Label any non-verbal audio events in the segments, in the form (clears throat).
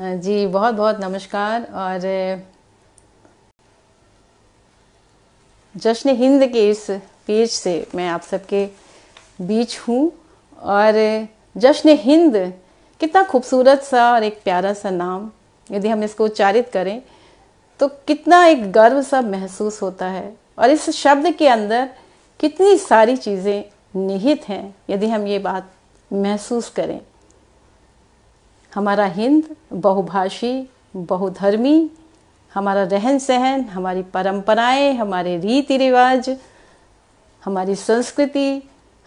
जी बहुत बहुत नमस्कार और जश्न हिंद के इस पेज से मैं आप सबके बीच हूँ और जश्न हिंद कितना खूबसूरत सा और एक प्यारा सा नाम यदि हम इसको उच्चारित करें तो कितना एक गर्व सा महसूस होता है और इस शब्द के अंदर कितनी सारी चीज़ें निहित हैं यदि हम ये बात महसूस करें हमारा हिंद बहुभाषी बहुधर्मी हमारा रहन सहन हमारी परंपराएं, हमारे रीति रिवाज हमारी संस्कृति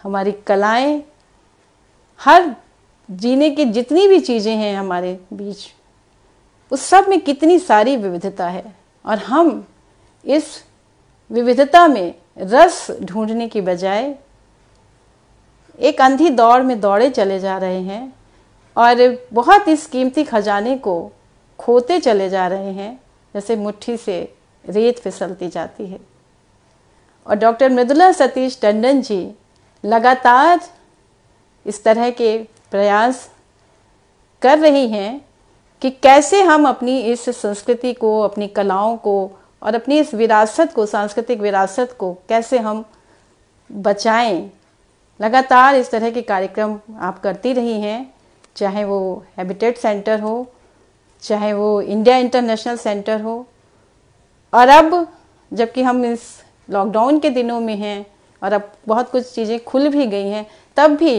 हमारी कलाएं हर जीने की जितनी भी चीज़ें हैं हमारे बीच उस सब में कितनी सारी विविधता है और हम इस विविधता में रस ढूंढने की बजाय एक अंधी दौड़ में दौड़े चले जा रहे हैं और बहुत इस कीमती खजाने को खोते चले जा रहे हैं जैसे मुट्ठी से रेत फिसलती जाती है और डॉक्टर मृदुला सतीश टंडन जी लगातार इस तरह के प्रयास कर रही हैं कि कैसे हम अपनी इस संस्कृति को अपनी कलाओं को और अपनी इस विरासत को सांस्कृतिक विरासत को कैसे हम बचाएं लगातार इस तरह के कार्यक्रम आप करती रही हैं चाहे वो हैबिटेट सेंटर हो चाहे वो इंडिया इंटरनेशनल सेंटर हो और अब जबकि हम इस लॉकडाउन के दिनों में हैं और अब बहुत कुछ चीज़ें खुल भी गई हैं तब भी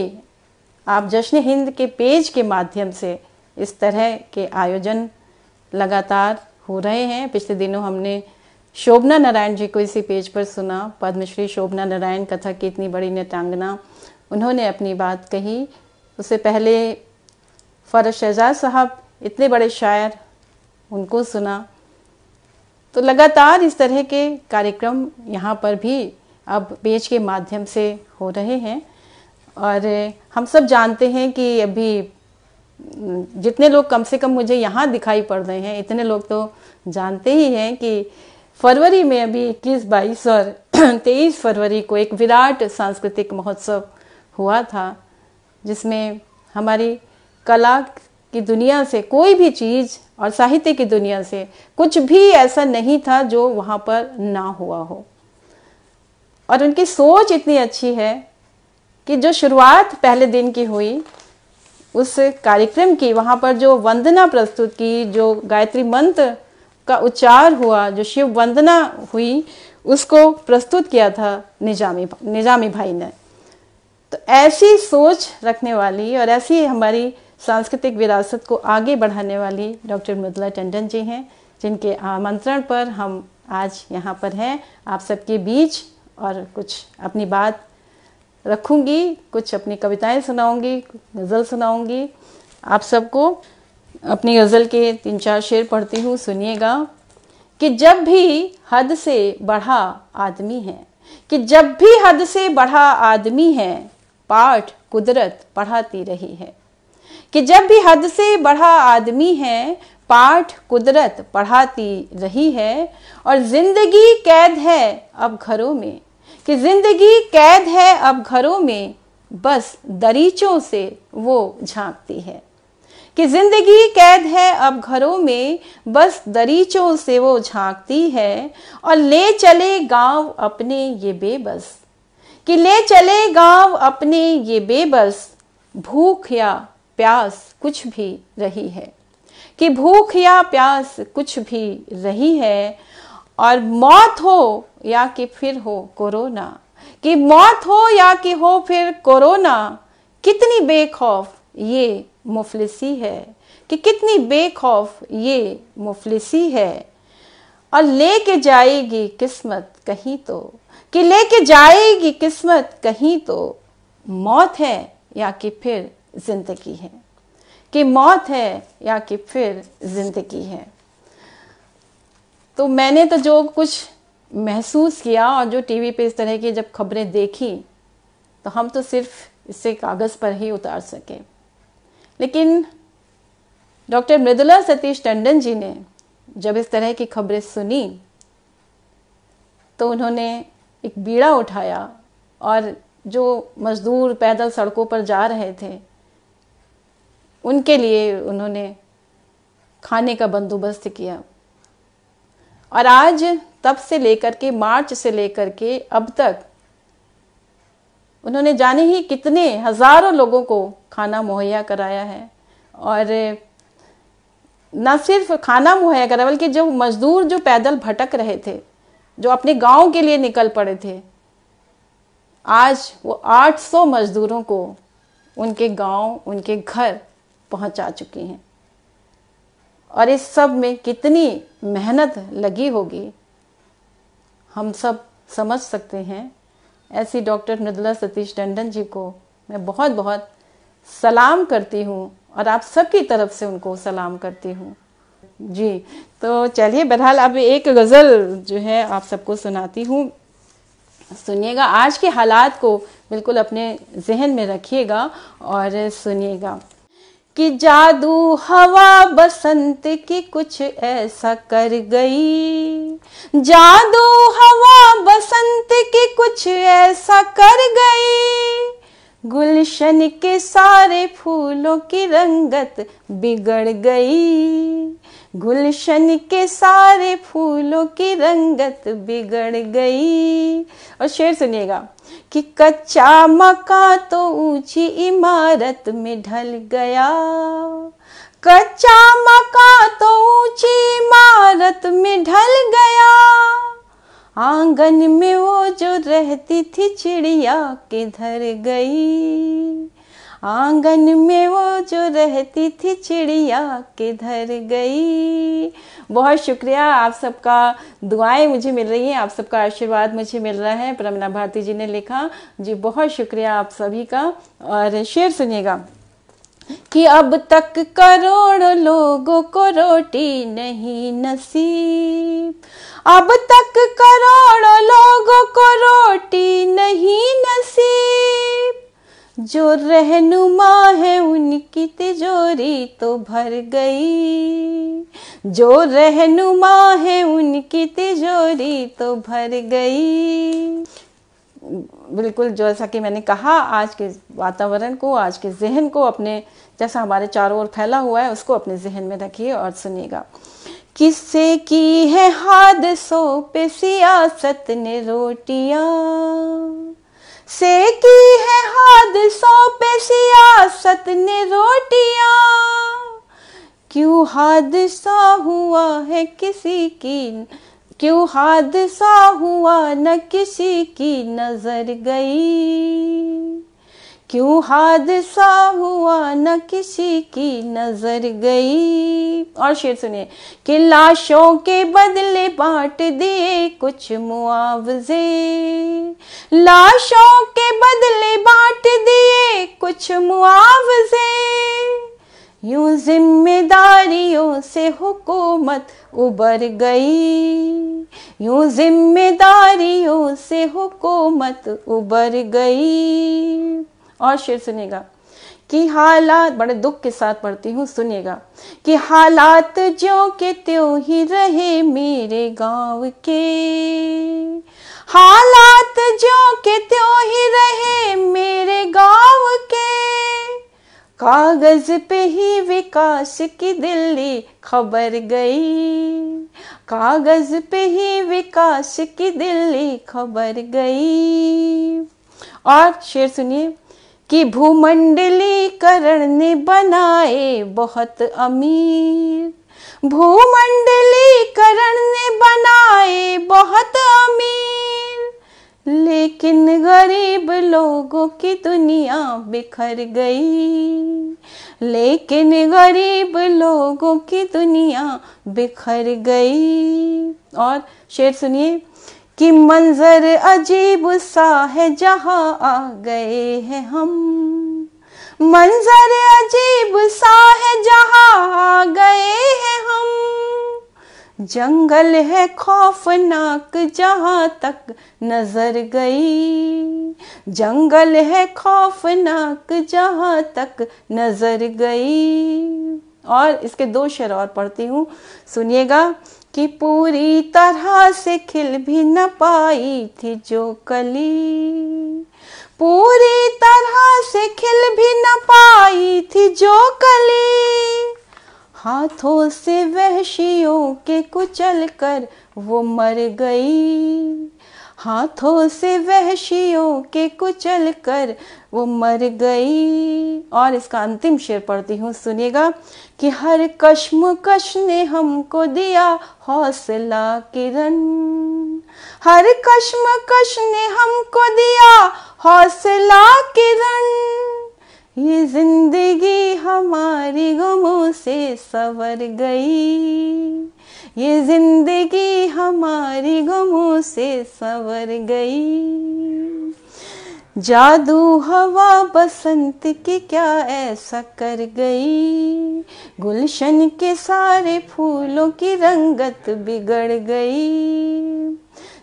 आप जश्न हिंद के पेज के माध्यम से इस तरह के आयोजन लगातार हो रहे हैं पिछले दिनों हमने शोभना नारायण जी को इसी पेज पर सुना पद्मश्री शोभना नारायण कथा की इतनी बड़ी नेतांगना उन्होंने अपनी बात कही उससे पहले फ़र शहजाद साहब इतने बड़े शायर उनको सुना तो लगातार इस तरह के कार्यक्रम यहाँ पर भी अब पेज के माध्यम से हो रहे हैं और हम सब जानते हैं कि अभी जितने लोग कम से कम मुझे यहाँ दिखाई पड़ रहे हैं इतने लोग तो जानते ही हैं कि फरवरी में अभी इक्कीस बाईस और (clears throat) तेईस फरवरी को एक विराट सांस्कृतिक महोत्सव हुआ था जिसमें हमारी कला की दुनिया से कोई भी चीज़ और साहित्य की दुनिया से कुछ भी ऐसा नहीं था जो वहाँ पर ना हुआ हो और उनकी सोच इतनी अच्छी है कि जो शुरुआत पहले दिन की हुई उस कार्यक्रम की वहाँ पर जो वंदना प्रस्तुत की जो गायत्री मंत्र का उच्चार हुआ जो शिव वंदना हुई उसको प्रस्तुत किया था निजामी निजामी भाई ने तो ऐसी सोच रखने वाली और ऐसी हमारी सांस्कृतिक विरासत को आगे बढ़ाने वाली डॉक्टर मृदला टंडन जी हैं जिनके आमंत्रण पर हम आज यहाँ पर हैं आप सबके बीच और कुछ अपनी बात रखूँगी कुछ अपनी कविताएं सुनाऊँगी गज़ल सुनाऊँगी आप सबको अपनी गज़ल के तीन चार शेर पढ़ती हूँ सुनिएगा कि जब भी हद से बढ़ा आदमी है कि जब भी हद से बढ़ा आदमी है पाठ कुदरत पढ़ाती रही है कि जब भी हद से बढ़ा आदमी है पाठ कुदरत पढ़ाती रही है और जिंदगी कैद है अब घरों में कि जिंदगी कैद है अब घरों में बस दरीचों से वो झांकती है कि जिंदगी कैद है अब घरों में बस दरीचों से वो झांकती है और ले चले गांव अपने ये बेबस कि ले चले गांव अपने ये बेबस भूख या प्यास कुछ भी रही है कि भूख या प्यास कुछ भी रही है और मौत हो या कि फिर हो कोरोना कि मौत हो या कि हो फिर कोरोना कितनी बेखौफ ये मुफलिसी है कि कितनी बेखौफ ये मुफलिसी है और लेके जाएगी किस्मत कहीं तो कि लेके जाएगी किस्मत कहीं तो मौत है या कि फिर जिंदगी है कि मौत है या कि फिर जिंदगी है तो मैंने तो जो कुछ महसूस किया और जो टीवी पे इस तरह की जब खबरें देखी तो हम तो सिर्फ इसे कागज़ पर ही उतार सके लेकिन डॉक्टर मृदुला सतीश टंडन जी ने जब इस तरह की खबरें सुनी तो उन्होंने एक बीड़ा उठाया और जो मज़दूर पैदल सड़कों पर जा रहे थे उनके लिए उन्होंने खाने का बंदोबस्त किया और आज तब से लेकर के मार्च से लेकर के अब तक उन्होंने जाने ही कितने हजारों लोगों को खाना मुहैया कराया है और न सिर्फ खाना मुहैया करा बल्कि जो मजदूर जो पैदल भटक रहे थे जो अपने गांव के लिए निकल पड़े थे आज वो 800 मजदूरों को उनके गांव उनके घर पहुंचा चुकी हैं और इस सब में कितनी मेहनत लगी होगी हम सब समझ सकते हैं ऐसी डॉक्टर मृदुला सतीश टंडन जी को मैं बहुत बहुत सलाम करती हूँ और आप सबकी तरफ से उनको सलाम करती हूँ जी तो चलिए बहरहाल अब एक गज़ल जो है आप सबको सुनाती हूँ सुनिएगा आज के हालात को बिल्कुल अपने जहन में रखिएगा और सुनिएगा कि जादू हवा बसंत की कुछ ऐसा कर गई जादू हवा बसंत की कुछ ऐसा कर गुलशन के सारे फूलों की रंगत बिगड़ गई गुलशन के सारे फूलों की रंगत बिगड़ गई और शेर सुनिएगा कि कच्चा मका तो ऊंची इमारत में ढल गया कच्चा मका तो ऊंची इमारत में ढल गया आंगन में वो जो रहती थी चिड़िया किधर गई आंगन में वो जो रहती थी चिड़िया किधर गई बहुत शुक्रिया आप सबका दुआएं मुझे मिल रही हैं आप सबका आशीर्वाद मुझे मिल रहा है प्रमिला भारती जी ने लिखा जी बहुत शुक्रिया आप सभी का और शेर सुनिएगा कि अब तक करोड़ लोगों को रोटी नहीं नसीब अब तक करोड़ लोगों को रोटी नहीं नसीब जो रहनुमा है उनकी तिजोरी तो भर गई जो रहनुमा है उनकी तिजोरी तो भर गई बिल्कुल जैसा कि मैंने कहा आज के वातावरण को आज के जहन को अपने जैसा हमारे चारों ओर फैला हुआ है उसको अपने जहन में रखिए और सुनिएगा किससे की है हादसों पे सियासत ने रोटियां से की है हादसों पे सियासत ने रोटियां क्यों हादसा हुआ है किसी की क्यों हादसा हुआ न किसी की नजर गई क्यों हादसा हुआ न किसी की नजर गई और शेर सुनिए कि लाशों के बदले बांट दिए कुछ मुआवजे लाशों के बदले बांट दिए कुछ मुआवजे यूं जिम्मेदारियों से हुकूमत उबर गई यूं जिम्मेदारियों से हुकूमत उबर गई और शेर सुनेगा कि हालात बड़े दुख के साथ पढ़ती हूँ सुनेगा कि हालात जो के त्यों ही रहे मेरे गांव के हालात जो के त्यों ही रहे मेरे गांव के कागज पे ही विकास की दिल्ली खबर गई कागज पे ही विकास की दिल्ली खबर गई और शेर सुनिए कि भूमंडलीकरण ने बनाए बहुत अमीर भूमंडलीकरण ने बनाए बहुत अमीर लेकिन गरीब लोगों की दुनिया बिखर गई लेकिन गरीब लोगों की दुनिया बिखर गई और शेर सुनिए कि मंजर अजीब सा है जहाँ आ गए हैं हम मंजर अजीब सा है जहाँ आ गए हैं हम जंगल है खौफनाक जहाँ तक नजर गई जंगल है खौफनाक जहाँ तक नजर गई और इसके दो शेर और पढ़ती हूँ सुनिएगा कि पूरी तरह से खिल भी न पाई थी जो कली पूरी तरह से खिल भी न पाई थी जो कली हाथों से वहशियों के कुचल कर वो मर गई हाथों से वहशियों के कुचल कर वो मर गई और इसका अंतिम शेर पढ़ती हूँ सुनिएगा कि हर कश्म कश ने हमको दिया हौसला किरण हर कश्म कश ने हमको दिया हौसला किरण ये जिंदगी हमारी गमों से सवर गई ये जिंदगी हमारी गमों से सवर गई जादू हवा बसंत की क्या ऐसा कर गई गुलशन के सारे फूलों की रंगत बिगड़ गई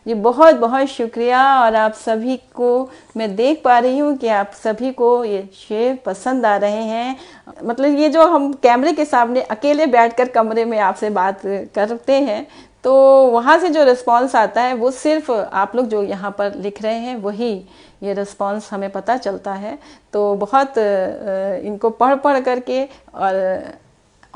जी बहुत बहुत शुक्रिया और आप सभी को मैं देख पा रही हूँ कि आप सभी को ये शेर पसंद आ रहे हैं मतलब ये जो हम कैमरे के सामने अकेले बैठकर कमरे में आपसे बात करते हैं तो वहाँ से जो रिस्पॉन्स आता है वो सिर्फ आप लोग जो यहाँ पर लिख रहे हैं वही ये रिस्पॉन्स हमें पता चलता है तो बहुत इनको पढ़ पढ़ करके और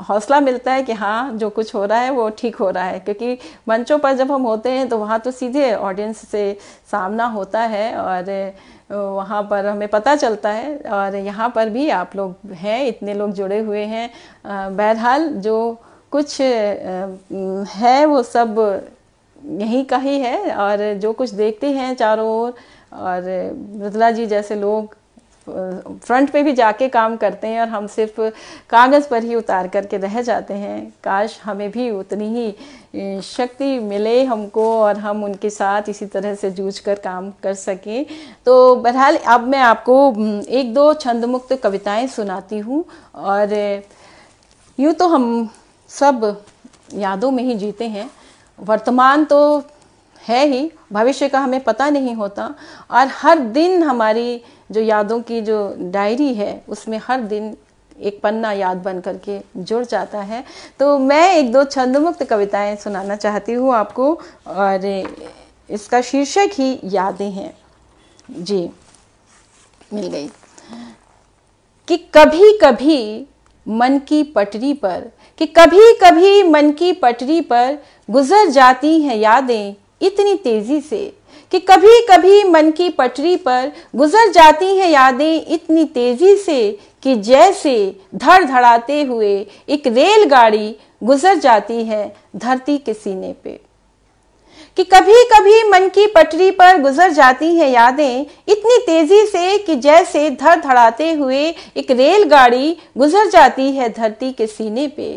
हौसला मिलता है कि हाँ जो कुछ हो रहा है वो ठीक हो रहा है क्योंकि मंचों पर जब हम होते हैं तो वहाँ तो सीधे ऑडियंस से सामना होता है और वहाँ पर हमें पता चलता है और यहाँ पर भी आप लोग हैं इतने लोग जुड़े हुए हैं बहरहाल जो कुछ है वो सब यहीं का ही है और जो कुछ देखते हैं चारों ओर और मृदला जी जैसे लोग फ्रंट पे भी जाके काम करते हैं और हम सिर्फ कागज़ पर ही उतार करके रह जाते हैं काश हमें भी उतनी ही शक्ति मिले हमको और हम उनके साथ इसी तरह से जूझ कर काम कर सकें तो बहरहाल अब मैं आपको एक दो छंदमुक्त कविताएं सुनाती हूँ और यूँ तो हम सब यादों में ही जीते हैं वर्तमान तो है ही भविष्य का हमें पता नहीं होता और हर दिन हमारी जो यादों की जो डायरी है उसमें हर दिन एक पन्ना याद बन करके जुड़ जाता है तो मैं एक दो छंद मुक्त कविताएँ सुनाना चाहती हूँ आपको और इसका शीर्षक ही यादें हैं जी मिल गई कि कभी कभी मन की पटरी पर कि कभी कभी मन की पटरी पर गुजर जाती हैं यादें इतनी तेजी से कि कभी कभी मन की पटरी पर गुजर जाती हैं यादें इतनी तेजी से कि जैसे धड़ धड़ाते हुए एक रेलगाड़ी गुजर जाती है धरती के सीने पे कि कभी कभी मन की पटरी पर गुजर जाती हैं यादें इतनी तेजी से कि जैसे धड़ धड़ाते हुए एक रेलगाड़ी गुजर जाती है धरती के सीने पे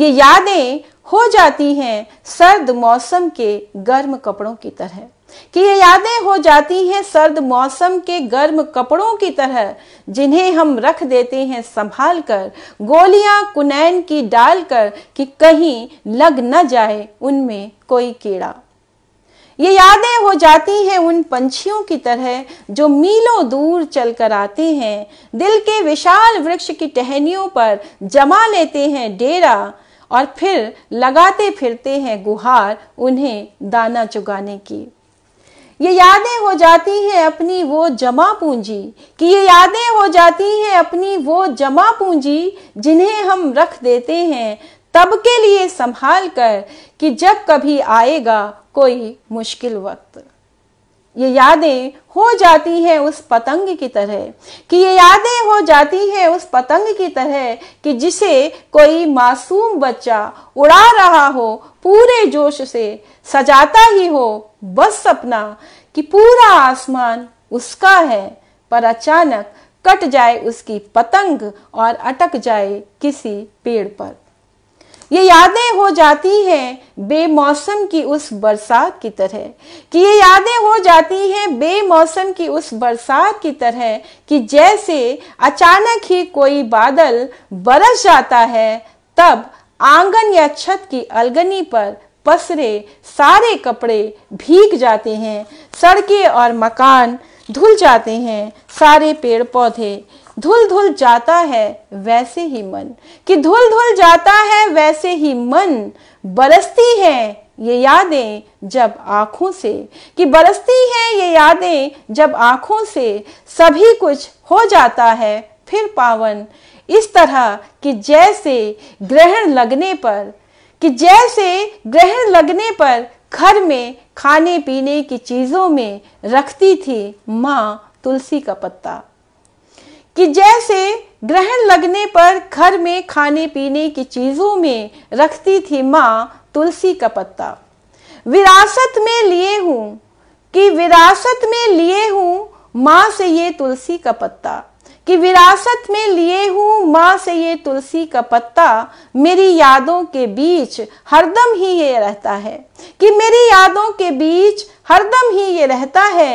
ये यादें हो जाती हैं सर्द मौसम के गर्म कपड़ों की तरह कि ये यादें हो जाती हैं सर्द मौसम के गर्म कपड़ों की तरह जिन्हें हम रख देते हैं संभाल कर गोलियां कुनैन की डालकर कि कहीं लग न जाए उनमें कोई कीड़ा ये यादें हो जाती हैं उन पंछियों की तरह जो मीलों दूर चल कर आते हैं दिल के विशाल वृक्ष की टहनियों पर जमा लेते हैं डेरा और फिर लगाते फिरते हैं गुहार उन्हें दाना चुगाने की ये यादें हो जाती हैं अपनी वो जमा पूंजी कि ये यादें हो जाती हैं अपनी वो जमा पूंजी जिन्हें हम रख देते हैं तब के लिए संभाल कर कि जब कभी आएगा कोई मुश्किल वक्त ये यादें हो जाती हैं उस पतंग की तरह कि ये यादें हो जाती हैं उस पतंग की तरह कि जिसे कोई मासूम बच्चा उड़ा रहा हो पूरे जोश से सजाता ही हो बस सपना कि पूरा आसमान उसका है पर अचानक कट जाए उसकी पतंग और अटक जाए किसी पेड़ पर ये यादें हो जाती हैं बेमौसम की उस बरसात की तरह कि ये यादें हो जाती हैं बेमौसम की उस बरसात की तरह कि जैसे अचानक ही कोई बादल बरस जाता है तब आंगन या छत की अलगनी पर पसरे सारे कपड़े भीग जाते हैं सड़कें और मकान धुल जाते हैं सारे पेड़ पौधे धुल धुल जाता है वैसे ही मन कि धुल धुल जाता है वैसे ही मन बरसती है ये यादें जब आंखों से कि बरसती है ये यादें जब आंखों से सभी कुछ हो जाता है फिर पावन इस तरह कि जैसे ग्रहण लगने पर कि जैसे ग्रहण लगने पर घर में खाने पीने की चीज़ों में रखती थी माँ तुलसी का पत्ता कि जैसे ग्रहण लगने पर घर में खाने पीने की चीजों में रखती थी माँ तुलसी का पत्ता विरासत में लिए हूँ कि विरासत में लिए हूँ माँ से ये तुलसी का पत्ता कि विरासत में लिए हूँ माँ से ये तुलसी का पत्ता मेरी यादों के बीच हरदम ही ये रहता है कि मेरी यादों के बीच हरदम ही ये रहता है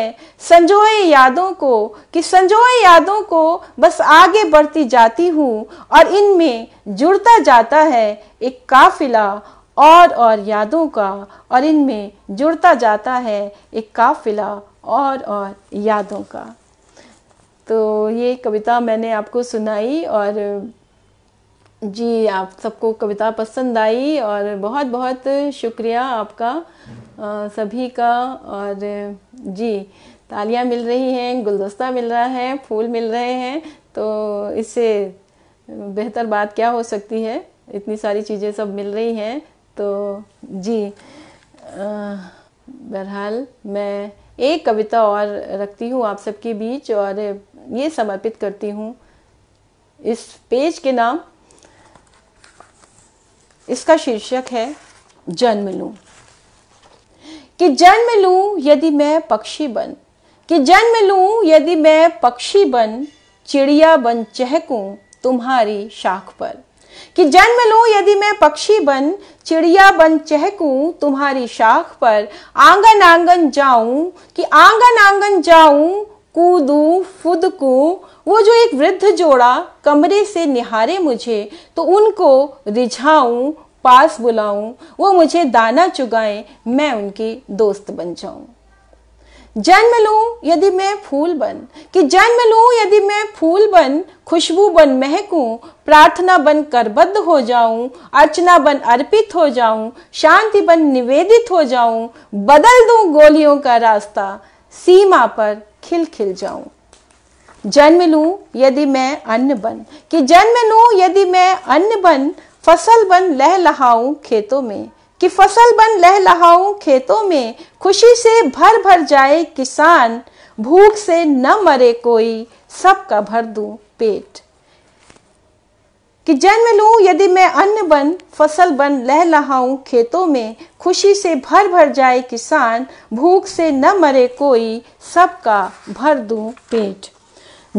संजोए यादों को कि संजोए यादों को बस आगे बढ़ती जाती हूँ और इनमें जुड़ता जाता है एक काफिला और और यादों का और इनमें जुड़ता जाता है एक काफिला और और यादों का तो ये कविता मैंने आपको सुनाई और जी आप सबको कविता पसंद आई और बहुत बहुत शुक्रिया आपका आ, सभी का और जी तालियां मिल रही हैं गुलदस्ता मिल रहा है फूल मिल रहे हैं तो इससे बेहतर बात क्या हो सकती है इतनी सारी चीज़ें सब मिल रही हैं तो जी बहरहाल मैं एक कविता और रखती हूँ आप सबके बीच और ये समर्पित करती हूँ इस पेज के नाम इसका शीर्षक है जन्म लूँ कि जन्म लूँ यदि मैं पक्षी बन कि जन्म लूँ यदि मैं पक्षी बन चिड़िया बन चहकूँ तुम्हारी शाख पर कि जन्म लू यदि मैं पक्षी बन चिड़िया बन चहकूं तुम्हारी शाख पर आंगन आंगन जाऊं कि आंगन आंगन जाऊं कूदू फुदकू वो जो एक वृद्ध जोड़ा कमरे से निहारे मुझे तो उनको रिझाऊं पास बुलाऊं वो मुझे दाना चुगाए मैं उनके दोस्त बन जाऊं जन्म लू यदि मैं फूल बन कि जन्म लू यदि मैं फूल बन खुशबू बन महकूं प्रार्थना बन करबद्ध हो जाऊं अर्चना बन अर्पित हो जाऊं शांति बन निवेदित हो जाऊं बदल दू गोलियों का रास्ता सीमा पर खिल खिल जाऊं जन्म लूं यदि मैं अन्न बन कि जन्म लूं यदि मैं अन्न बन फसल बन लह लहाऊ खेतों में कि फसल बन लह लहाऊ खेतों में खुशी से भर भर जाए किसान भूख से न मरे कोई सबका भर दूं पेट कि जन्म लू यदि मैं अन्न बन फसल बन लह लहाऊं खेतों में खुशी से भर भर जाए किसान भूख से न मरे कोई सबका भर दू पेट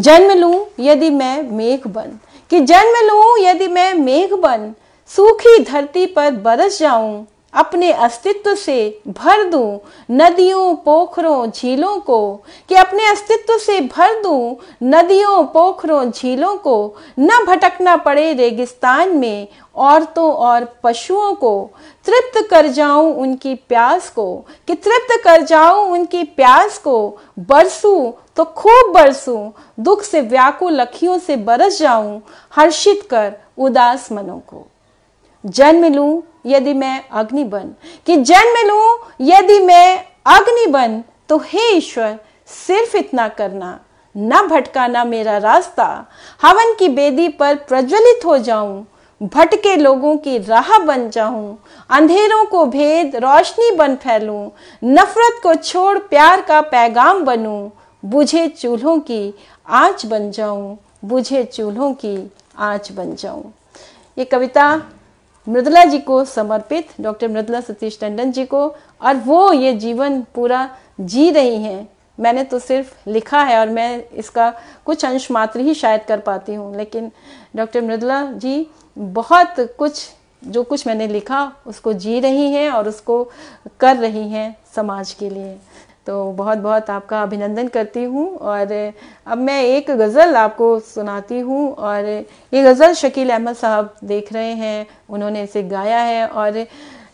जन्म लू यदि मैं मेघ बन कि जन्म लू यदि मैं मेघ बन सूखी धरती पर बरस जाऊं अपने अस्तित्व से भर दूं नदियों पोखरों झीलों को कि अपने अस्तित्व से भर दूं नदियों पोखरों झीलों को न भटकना पड़े रेगिस्तान में औरतों और पशुओं को तृप्त कर जाऊं उनकी प्यास को कि तृप्त कर जाऊं उनकी प्यास को बरसूं तो खूब बरसूं दुख से व्याकुल लखियों से बरस जाऊं हर्षित कर उदास मनों को जन्म लूं यदि मैं अग्नि बन कि जन्म लू यदि मैं अग्नि बन तो हे ईश्वर सिर्फ इतना करना न भटकाना मेरा रास्ता हवन की बेदी पर प्रज्वलित हो जाऊं भटके लोगों की राह बन जाऊं अंधेरों को भेद रोशनी बन फैलूं नफरत को छोड़ प्यार का पैगाम बनूं बुझे चूल्हों की आंच बन जाऊं बुझे चूल्हों की आंच बन जाऊं ये कविता मृदला जी को समर्पित डॉक्टर मृदला सतीश टंडन जी को और वो ये जीवन पूरा जी रही हैं मैंने तो सिर्फ लिखा है और मैं इसका कुछ अंश मात्र ही शायद कर पाती हूँ लेकिन डॉक्टर मृदला जी बहुत कुछ जो कुछ मैंने लिखा उसको जी रही हैं और उसको कर रही हैं समाज के लिए तो बहुत बहुत आपका अभिनंदन करती हूँ और अब मैं एक गज़ल आपको सुनाती हूँ और ये गज़ल शकील अहमद साहब देख रहे हैं उन्होंने इसे गाया है और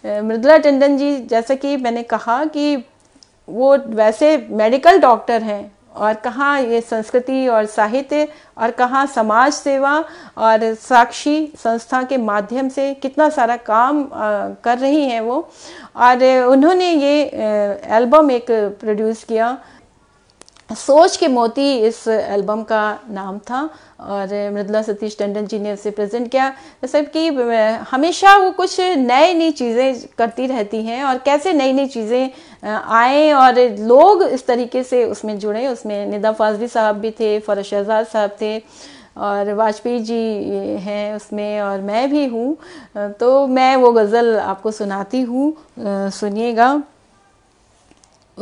मृदुला टंडन जी जैसा कि मैंने कहा कि वो वैसे मेडिकल डॉक्टर हैं और कहाँ ये संस्कृति और साहित्य और कहाँ समाज सेवा और साक्षी संस्था के माध्यम से कितना सारा काम कर रही हैं वो और उन्होंने ये एल्बम एक प्रोड्यूस किया सोच के मोती इस एल्बम का नाम था और मृदला सतीश टंडन जी ने उसे प्रेजेंट किया जैसे कि हमेशा वो कुछ नई नई चीज़ें करती रहती हैं और कैसे नई नई चीज़ें आए और लोग इस तरीके से उसमें जुड़े उसमें निदा फाजली साहब भी थे फरोज शहजाद साहब थे और वाजपेयी जी हैं उसमें और मैं भी हूँ तो मैं वो गज़ल आपको सुनाती हूँ सुनिएगा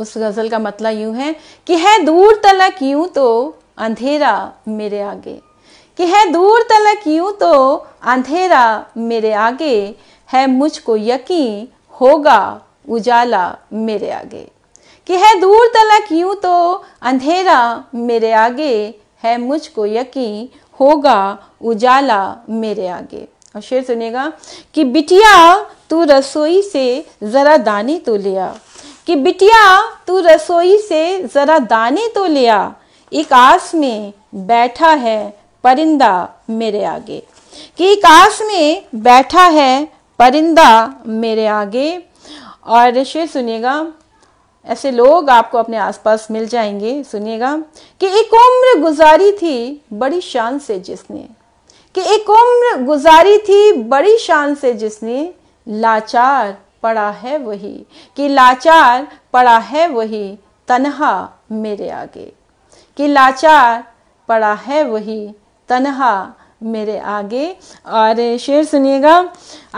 उस गज़ल का मतलब यूं है कि है दूर तलक यूं तो अंधेरा मेरे आगे कि है दूर तलक यूं तो अंधेरा मेरे आगे है मुझको यकीन होगा उजाला मेरे आगे कि है दूर तलक यूं तो अंधेरा मेरे आगे है मुझको यकीन होगा उजाला मेरे आगे और शेर सुनेगा कि बिटिया तू रसोई से ज़रा दाने तो लिया कि बिटिया तू रसोई से ज़रा दाने तो ले आ एक आस में बैठा है परिंदा मेरे आगे कि एक आस में बैठा है परिंदा मेरे आगे और ऋषि सुनिएगा ऐसे लोग आपको अपने आसपास मिल जाएंगे सुनिएगा कि एक उम्र गुजारी थी बड़ी शान से जिसने कि एक उम्र गुजारी थी बड़ी शान से जिसने लाचार पड़ा है वही कि लाचार पड़ा है वही तनहा मेरे आगे कि लाचार पड़ा है वही तनहा मेरे आगे और शेर सुनिएगा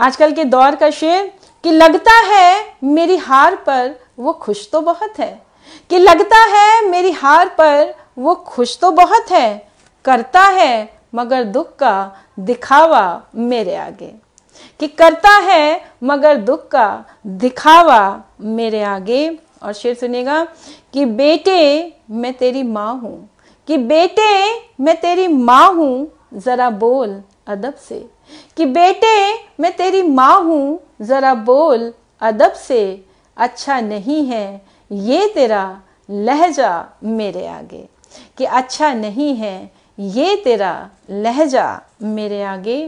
आजकल के दौर का शेर कि लगता है मेरी हार पर वो खुश तो बहुत है कि लगता है मेरी हार पर वो खुश तो बहुत है करता है मगर दुख का दिखावा मेरे आगे कि करता है मगर दुख का दिखावा मेरे आगे और शेर सुनेगा कि बेटे मैं तेरी माँ हूँ कि बेटे मैं तेरी माँ हूँ ज़रा बोल अदब से कि बेटे मैं तेरी माँ हूँ ज़रा बोल अदब से अच्छा नहीं है ये तेरा लहजा मेरे आगे कि अच्छा नहीं है ये तेरा लहजा मेरे आगे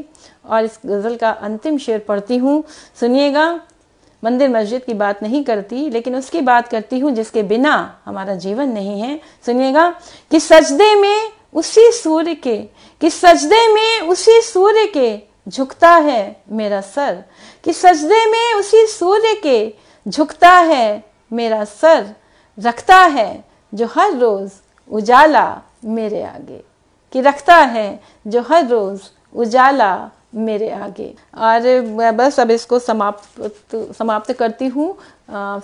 और इस गज़ल का अंतिम शेर पढ़ती हूँ सुनिएगा मंदिर मस्जिद की बात नहीं करती लेकिन उसकी बात करती हूँ जिसके बिना हमारा जीवन नहीं है सुनिएगा कि सजदे में उसी सूर्य के कि सजदे में उसी सूर्य के झुकता है मेरा सर कि सजदे में उसी सूर्य के झुकता है मेरा सर रखता है जो हर रोज़ उजाला मेरे आगे कि रखता है जो हर रोज़ उजाला मेरे आगे और बस अब इसको समाप्त समाप्त करती हूँ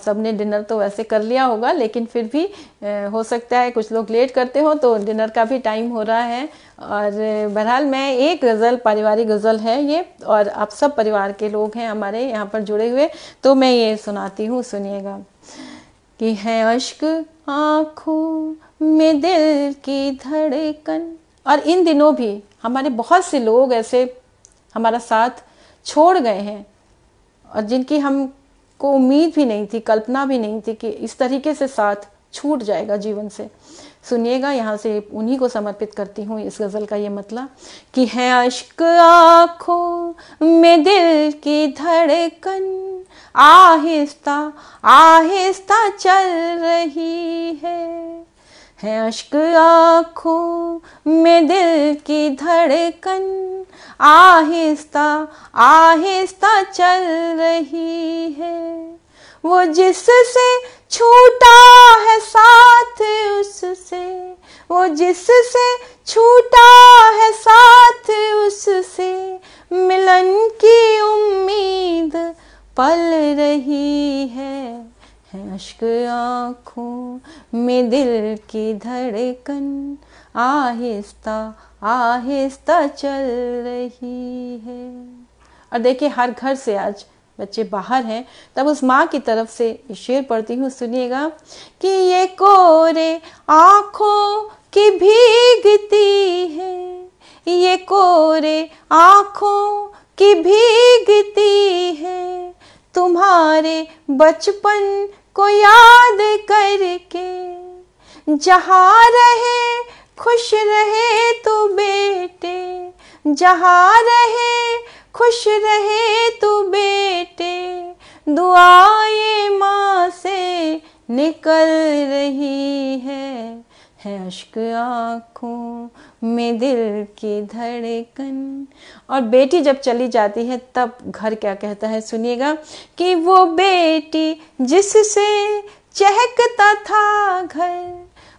सबने डिनर तो वैसे कर लिया होगा लेकिन फिर भी आ, हो सकता है कुछ लोग लेट करते हो तो डिनर का भी टाइम हो रहा है और बहरहाल मैं एक गज़ल पारिवारिक गज़ल है ये और आप सब परिवार के लोग हैं हमारे यहाँ पर जुड़े हुए तो मैं ये सुनाती हूँ सुनिएगा कि है अश्क आँखों में दिल की धड़कन और इन दिनों भी हमारे बहुत से लोग ऐसे हमारा साथ छोड़ गए हैं और जिनकी हम को उम्मीद भी नहीं थी कल्पना भी नहीं थी कि इस तरीके से साथ छूट जाएगा जीवन से सुनिएगा यहाँ से उन्हीं को समर्पित करती हूँ इस गज़ल का ये मतलब कि है अश्क आँखों में दिल की धड़कन आहिस्ता आहिस्ता चल रही है है अश्क आँखों में दिल की धड़कन आहिस्ता आहिस्ता चल रही है वो जिससे छूटा है साथ उससे वो जिससे छूटा है साथ उससे मिलन की उम्मीद पल रही है अश्क आँखों में दिल की धड़कन आहिस्ता आहिस्ता चल रही है और देखिए हर घर से आज बच्चे बाहर हैं तब उस माँ की तरफ से शेर पढ़ती हूँ सुनिएगा कि ये कोरे आँखों की भीगती है ये कोरे आँखों की भीगती है तुम्हारे बचपन को याद करके जहाँ रहे खुश रहे तू बेटे जहाँ रहे खुश रहे तू बेटे दुआए माँ से निकल रही है है अश्क आँखों में दिल की धड़कन और बेटी जब चली जाती है तब घर क्या कहता है सुनिएगा कि वो बेटी जिससे चहकता था घर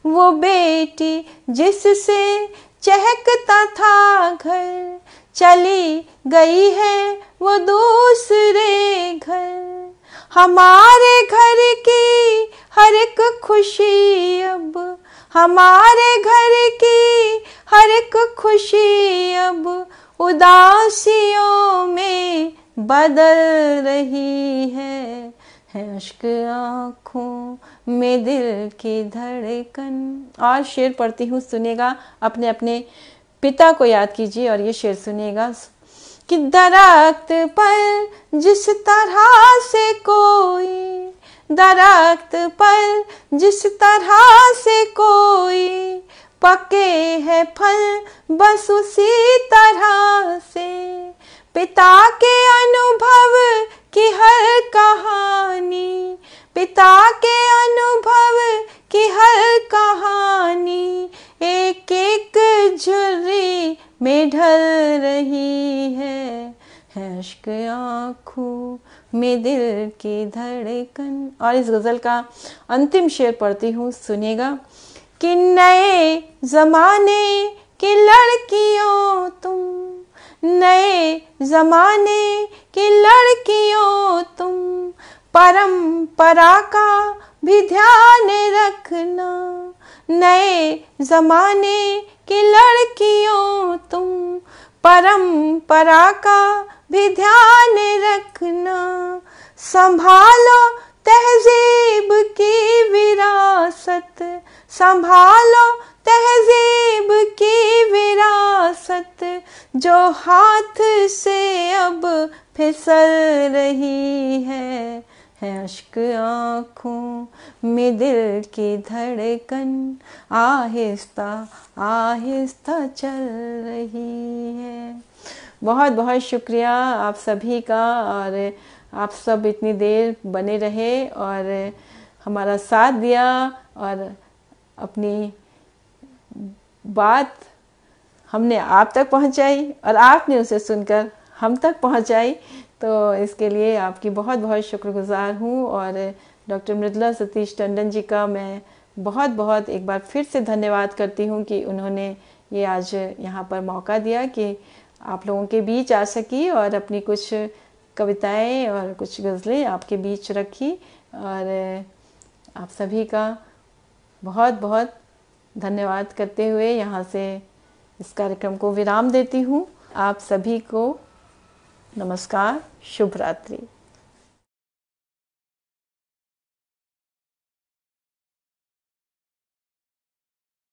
वो बेटी जिससे चहकता था घर चली गई है वो दूसरे घर हमारे घर की हर एक खुशी अब हमारे घर की हर एक खुशी अब उदासियों में बदल रही है है अश्क आँखों में दिल की धड़कन और शेर पढ़ती हूँ सुनेगा अपने अपने पिता को याद कीजिए और ये शेर सुनेगा कि दरख्त पर जिस तरह से कोई दरख्त पर जिस तरह से कोई पके है फल बस उसी तरह से पिता के अनुभव की हर कहानी पिता के अनुभव की हर कहानी एक एक झुर्री में ढल रही है हैश्क आँखों में दिल की धड़कन और इस गज़ल का अंतिम शेर पढ़ती हूँ सुनेगा कि नए ज़माने की लड़कियों तुम नए ज़माने की लड़कियों तुम परंपरा का भी ध्यान रखना नए ज़माने की लड़कियों तुम परंपरा का भी ध्यान रखना संभालो तहजीब की विरासत संभालो तहजीब की विरासत जो हाथ से अब फिसल रही है है अश्क आँखों में दिल की धड़कन आहिस्ता आहिस्ता चल रही है बहुत बहुत शुक्रिया आप सभी का और आप सब इतनी देर बने रहे और हमारा साथ दिया और अपनी बात हमने आप तक पहुंचाई और आपने उसे सुनकर हम तक पहुंचाई तो इसके लिए आपकी बहुत बहुत शुक्रगुजार हूँ और डॉक्टर मृदला सतीश टंडन जी का मैं बहुत बहुत एक बार फिर से धन्यवाद करती हूँ कि उन्होंने ये आज यहाँ पर मौका दिया कि आप लोगों के बीच आ सकी और अपनी कुछ कविताएं और कुछ गज़लें आपके बीच रखी और आप सभी का बहुत बहुत धन्यवाद करते हुए यहाँ से इस कार्यक्रम को विराम देती हूँ आप सभी को नमस्कार शुभ रात्रि